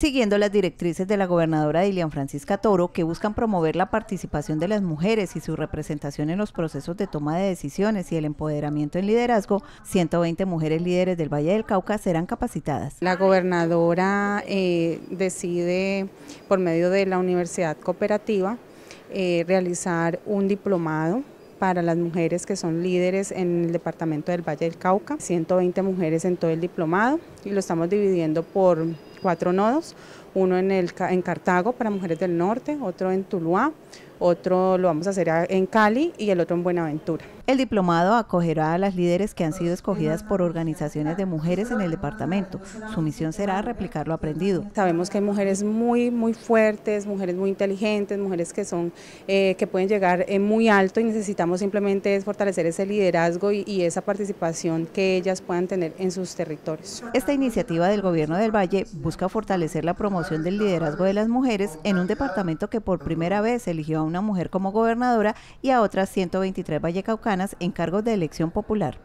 siguiendo las directrices de la gobernadora Dilian Francisca Toro, que buscan promover la participación de las mujeres y su representación en los procesos de toma de decisiones y el empoderamiento en liderazgo, 120 mujeres líderes del Valle del Cauca serán capacitadas. La gobernadora eh, decide, por medio de la Universidad Cooperativa, eh, realizar un diplomado para las mujeres que son líderes en el departamento del Valle del Cauca, 120 mujeres en todo el diplomado y lo estamos dividiendo por cuatro nodos, uno en, el, en Cartago para mujeres del norte, otro en Tuluá, otro lo vamos a hacer en Cali y el otro en Buenaventura. El diplomado acogerá a las líderes que han sido escogidas por organizaciones de mujeres en el departamento. Su misión será replicar lo aprendido. Sabemos que hay mujeres muy, muy fuertes, mujeres muy inteligentes, mujeres que son, eh, que pueden llegar eh, muy alto y necesitamos simplemente fortalecer ese liderazgo y, esa participación que ellas puedan tener en sus territorios. Esta iniciativa del gobierno del Valle busca fortalecer la promoción del liderazgo de las mujeres en un departamento que por primera vez eligió una mujer como gobernadora y a otras 123 vallecaucanas en cargos de elección popular.